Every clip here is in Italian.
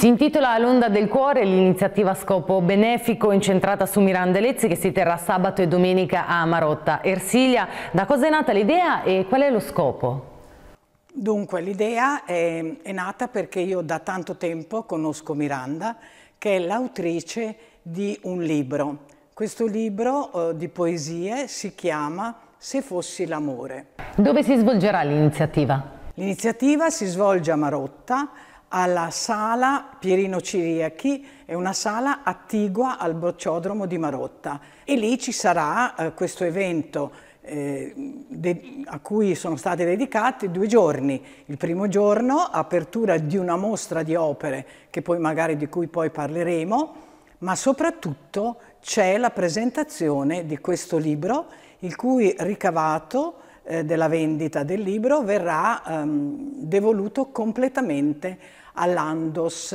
Si intitola L'Onda del Cuore, l'iniziativa a scopo benefico incentrata su Miranda Lezzi che si terrà sabato e domenica a Marotta. Ersilia, da cosa è nata l'idea e qual è lo scopo? Dunque, l'idea è, è nata perché io da tanto tempo conosco Miranda, che è l'autrice di un libro. Questo libro eh, di poesie si chiama Se fossi l'amore. Dove si svolgerà l'iniziativa? L'iniziativa si svolge a Marotta, alla sala Pierino Ciriachi, è una sala attigua al Bocciodromo di Marotta e lì ci sarà eh, questo evento eh, a cui sono stati dedicati due giorni. Il primo giorno, apertura di una mostra di opere che poi magari di cui poi parleremo, ma soprattutto c'è la presentazione di questo libro, il cui ricavato eh, della vendita del libro verrà ehm, devoluto completamente all'Andos,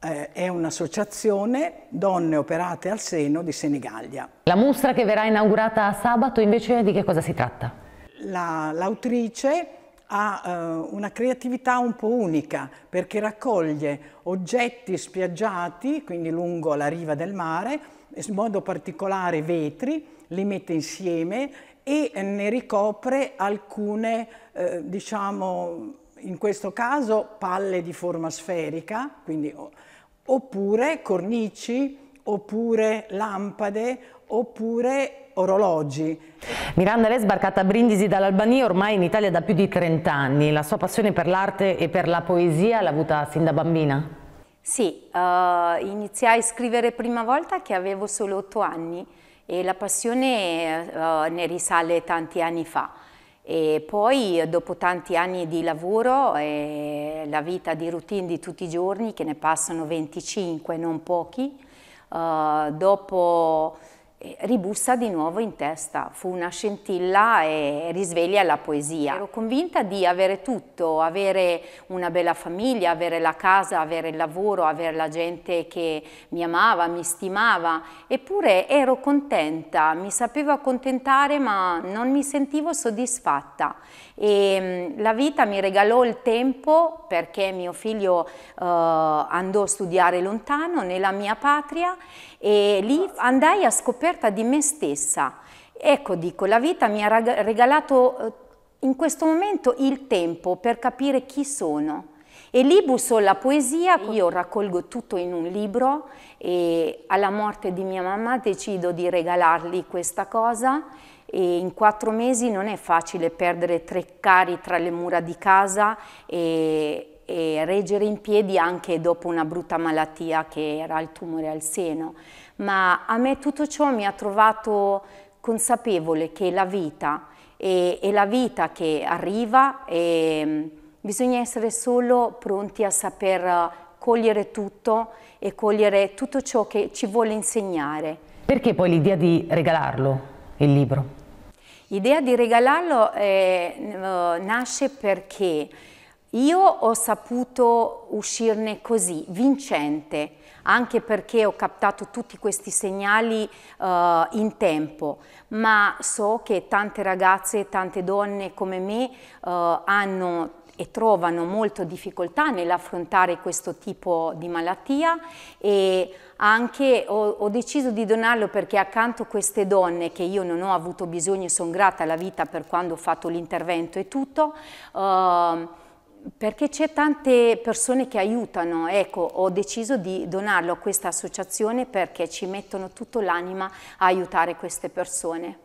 eh, è un'associazione donne operate al seno di Senigallia. La mostra che verrà inaugurata sabato invece di che cosa si tratta? l'autrice ha eh, una creatività un po' unica perché raccoglie oggetti spiaggiati, quindi lungo la riva del mare, in modo particolare vetri, li mette insieme e ne ricopre alcune, eh, diciamo, in questo caso palle di forma sferica, quindi, oppure cornici, oppure lampade, oppure orologi. Miranda è sbarcata a Brindisi dall'Albania ormai in Italia da più di 30 anni. La sua passione per l'arte e per la poesia l'ha avuta sin da bambina? Sì, uh, iniziai a scrivere prima volta che avevo solo 8 anni e la passione uh, ne risale tanti anni fa. E poi dopo tanti anni di lavoro e eh, la vita di routine di tutti i giorni, che ne passano 25, non pochi, uh, dopo ribussa di nuovo in testa, fu una scintilla e risveglia la poesia. Ero convinta di avere tutto, avere una bella famiglia, avere la casa, avere il lavoro, avere la gente che mi amava, mi stimava, eppure ero contenta, mi sapevo accontentare ma non mi sentivo soddisfatta e mm, la vita mi regalò il tempo perché mio figlio eh, andò a studiare lontano nella mia patria e lì andai a scoprire scoperta di me stessa. Ecco, dico, la vita mi ha regalato eh, in questo momento il tempo per capire chi sono. E lì busso la poesia, io raccolgo tutto in un libro e alla morte di mia mamma decido di regalargli questa cosa e in quattro mesi non è facile perdere tre cari tra le mura di casa e reggere in piedi anche dopo una brutta malattia che era il tumore al seno, ma a me tutto ciò mi ha trovato consapevole che la vita è, è la vita che arriva e ehm, bisogna essere solo pronti a saper cogliere tutto e cogliere tutto ciò che ci vuole insegnare. Perché poi l'idea di regalarlo, il libro? L'idea di regalarlo eh, nasce perché io ho saputo uscirne così, vincente, anche perché ho captato tutti questi segnali uh, in tempo, ma so che tante ragazze, tante donne come me uh, hanno e trovano molto difficoltà nell'affrontare questo tipo di malattia e anche ho, ho, deciso di donarlo perché accanto a queste donne che io non ho avuto bisogno e sono grata alla vita per quando ho fatto l'intervento e tutto, eh, perché c'è tante persone che aiutano, ecco, ho deciso di donarlo a questa associazione perché ci mettono tutto l'anima a aiutare queste persone.